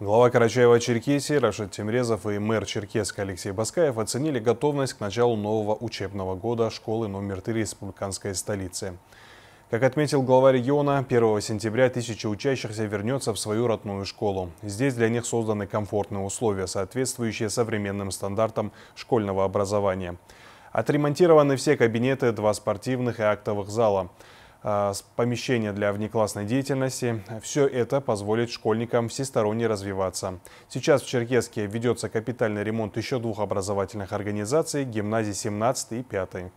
Глава Карачаева-Черкесии Рашид Тимрезов и мэр Черкеска Алексей Баскаев оценили готовность к началу нового учебного года школы номер 3 республиканской столицы. Как отметил глава региона, 1 сентября тысячи учащихся вернется в свою родную школу. Здесь для них созданы комфортные условия, соответствующие современным стандартам школьного образования. Отремонтированы все кабинеты, два спортивных и актовых зала – Э, помещения для внеклассной деятельности. Все это позволит школьникам всесторонне развиваться. Сейчас в Черкеске ведется капитальный ремонт еще двух образовательных организаций – гимназии 17 и 5.